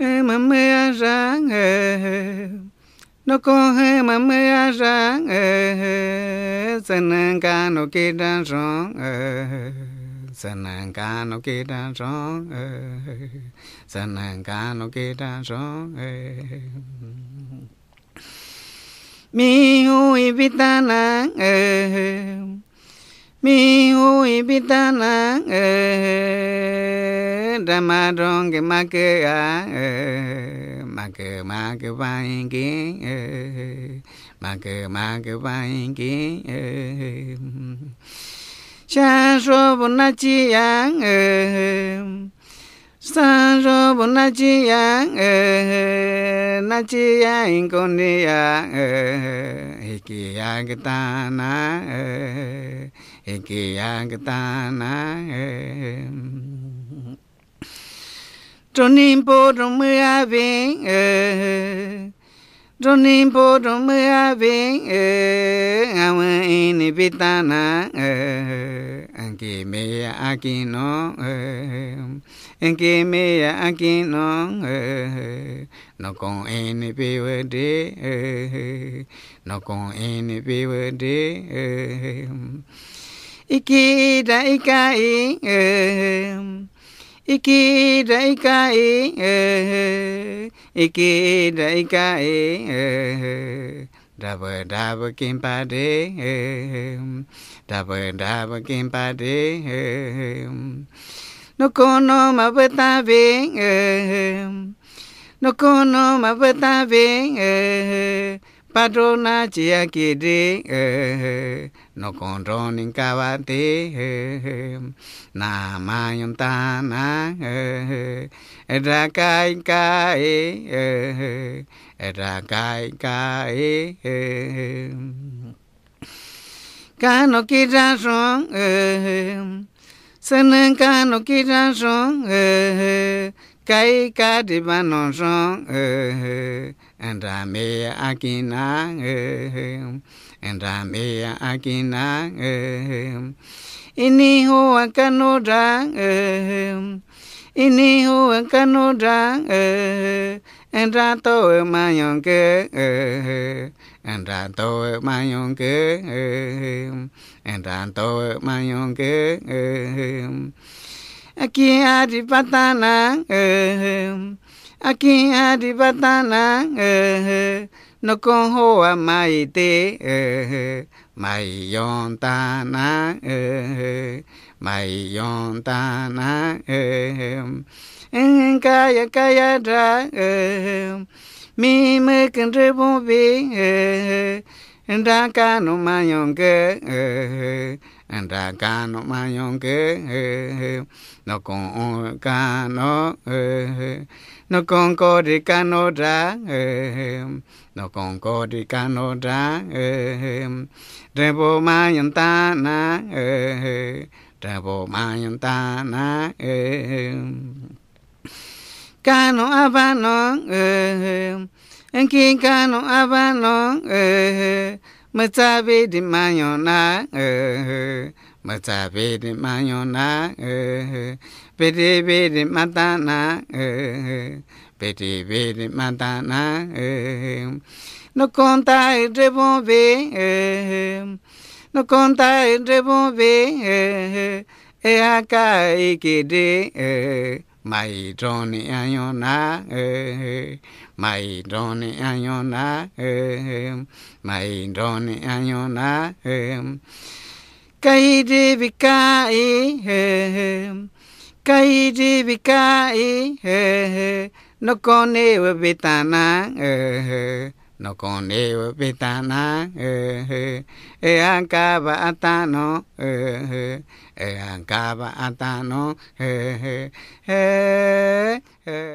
mà mê ráng nó có hê mà mê ráng dân ca nó kia đang rong dân ca nó kia đang rong dân ca nó kia đang rong mi hui vita na mi hui vita na ra ma rong ke ma ke a à, ma ke ma ke vai ke ma ke ma ke vai ke cha so bon na chi yang sa so bon na chi yang na chi yang con ni ya ki ya ke ta na ki ya ke ta na trong niệm bồ trong mưa về trong niệm bồ trong mưa vĩnh ngao ơi ni vi ta na anh kia mẹ anh kia nó anh kia mẹ anh kia nó nó còn anh ni vi vợ đi nó còn anh ni vi vợ đi iki da ikai iki rai ka e iki rai ka e dab dab kim pa de dab dab kim pa de no kono ma bata be no kono ma bata be patrona chia kỳ đi nó còn ro nên ca ba tế na ma yon ta na ra cai ca ra cai ca e ca nó kia ra song sơn ca nó kia ra song cái cá đi ba non son and ra me akina and ờ, ờ, ra me akina ờ, ini ho akano ra ini ho akano ra and ra to ma yon ke and ra to ma yon ke and ra to ma yon ke aqui a de batana, aqui a de batana, uh, no conho a maite, uh, maiontana, uh, maiontana, uh, Um, k a y a k a y a da, me me k e n rebombe, uh, ra ca no ma yon ke ra ca no ma yon ke no con ca no no con co di ca no ra no con có đi ca nó ra re bộ ma yon ta na re bộ ma yon ta na ca no ba nó En no aba no eh matabe de manyo na eh matabe di Mayona, na eh pede pede mata eh pede pede mata eh no conta e eh no conta e eh mày tròn ayo na mày tròn ayo na mày tròn ayo na cây đi bị cây cây đi bị cây nó con nêu bị tà na のこれをべたな、えへ、えあんかばあたの、えへ、えあんかばあたの、えへ、えへ、えー